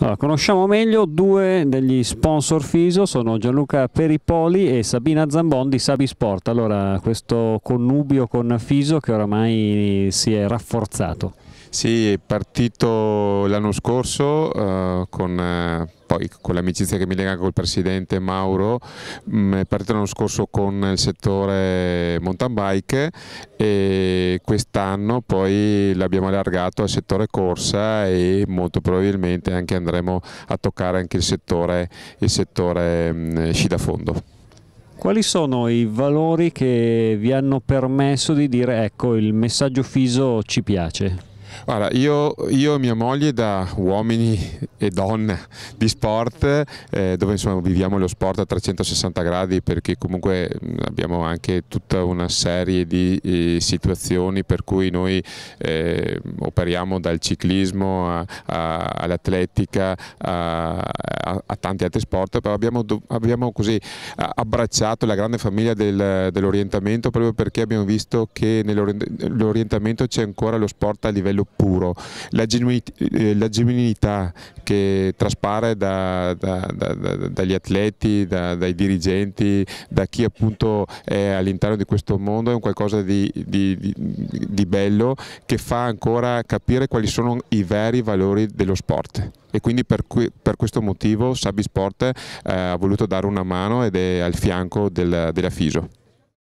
Allora, conosciamo meglio due degli sponsor Fiso, sono Gianluca Peripoli e Sabina Zambon di Sabisport. Allora, questo connubio con Fiso che oramai si è rafforzato. Sì, è partito l'anno scorso eh, con, eh, con l'amicizia che mi lega col presidente Mauro, mh, mm, è partito l'anno scorso con il settore mountain bike e quest'anno poi l'abbiamo allargato al settore corsa e molto probabilmente anche andremo a toccare anche il settore, il settore mh, mm, sci da fondo. Quali sono i valori che vi hanno permesso di dire ecco il messaggio Fiso ci piace? Guarda, io, io, e mia moglie da uomini e donne di sport eh, dove insomma viviamo lo sport a 360 gradi perché comunque abbiamo anche tutta una serie di eh, situazioni per cui noi eh, operiamo dal ciclismo all'atletica a, a, a, tanti altri sport però abbiamo, abbiamo così abbracciato la grande famiglia del, dell'orientamento proprio perché abbiamo visto che nell'orientamento c'è ancora lo sport a livello puro la eh, genuinità che traspare da, da, da, dagli atleti, dai dirigenti, da chi appunto è all'interno di questo mondo, è un qualcosa di, di, di, di bello che fa ancora capire quali sono i veri valori dello sport e quindi per, cui, per, questo motivo Sabi Sport eh, ha voluto dare una mano ed è al fianco del, della FISO.